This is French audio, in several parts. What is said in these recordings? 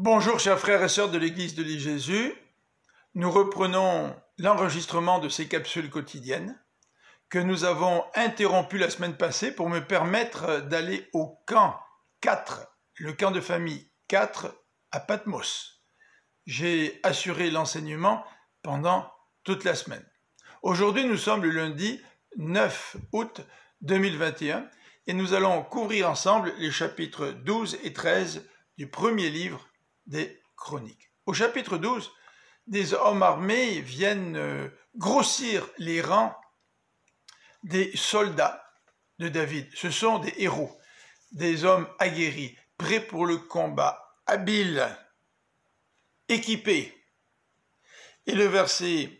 Bonjour chers frères et sœurs de l'Église de l'île Jésus. Nous reprenons l'enregistrement de ces capsules quotidiennes que nous avons interrompues la semaine passée pour me permettre d'aller au camp 4, le camp de famille 4 à Patmos. J'ai assuré l'enseignement pendant toute la semaine. Aujourd'hui, nous sommes le lundi 9 août 2021 et nous allons couvrir ensemble les chapitres 12 et 13 du premier livre des Chroniques. Au chapitre 12, des hommes armés viennent euh, grossir les rangs des soldats de David. Ce sont des héros, des hommes aguerris, prêts pour le combat, habiles, équipés. Et le verset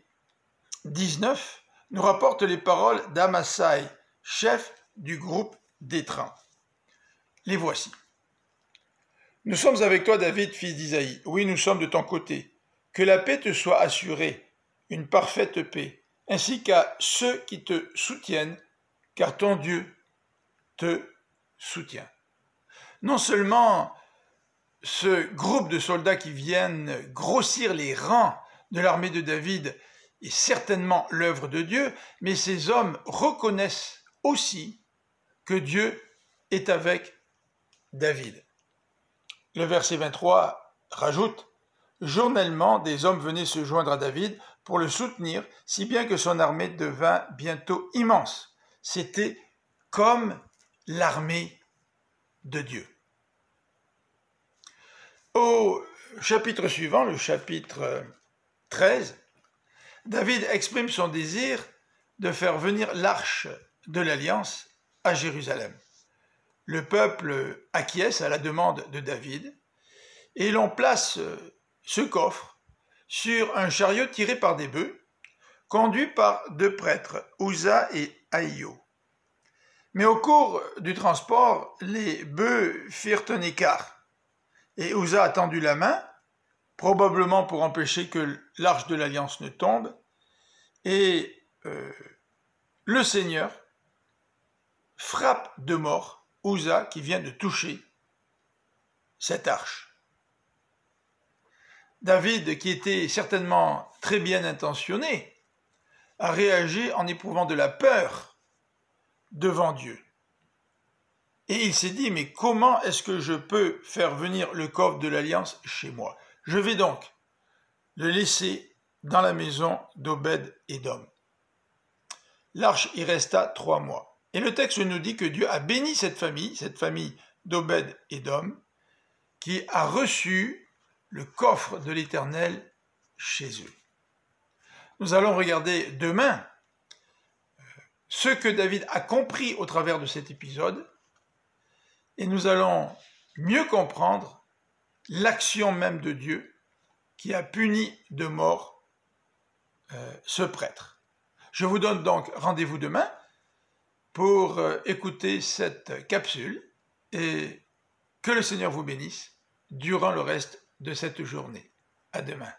19 nous rapporte les paroles d'Amasai, chef du groupe des trains. Les voici. Nous sommes avec toi, David, fils d'Isaïe. Oui, nous sommes de ton côté. Que la paix te soit assurée, une parfaite paix, ainsi qu'à ceux qui te soutiennent, car ton Dieu te soutient. Non seulement ce groupe de soldats qui viennent grossir les rangs de l'armée de David est certainement l'œuvre de Dieu, mais ces hommes reconnaissent aussi que Dieu est avec David. Le verset 23 rajoute Journellement, des hommes venaient se joindre à David pour le soutenir, si bien que son armée devint bientôt immense. C'était comme l'armée de Dieu. Au chapitre suivant, le chapitre 13, David exprime son désir de faire venir l'arche de l'alliance à Jérusalem le peuple acquiesce à la demande de David, et l'on place euh, ce coffre sur un chariot tiré par des bœufs, conduit par deux prêtres, Uza et Aïo. Mais au cours du transport, les bœufs firent un écart, et Uza a tendu la main, probablement pour empêcher que l'arche de l'alliance ne tombe, et euh, le Seigneur frappe de mort qui vient de toucher cette arche. David, qui était certainement très bien intentionné, a réagi en éprouvant de la peur devant Dieu. Et il s'est dit, mais comment est-ce que je peux faire venir le coffre de l'alliance chez moi Je vais donc le laisser dans la maison d'Obed et d'Om. L'arche y resta trois mois. Et le texte nous dit que Dieu a béni cette famille, cette famille d'Obed et d'Om, qui a reçu le coffre de l'Éternel chez eux. Nous allons regarder demain euh, ce que David a compris au travers de cet épisode, et nous allons mieux comprendre l'action même de Dieu qui a puni de mort euh, ce prêtre. Je vous donne donc rendez-vous demain pour euh, écouter cette capsule et que le Seigneur vous bénisse durant le reste de cette journée. À demain.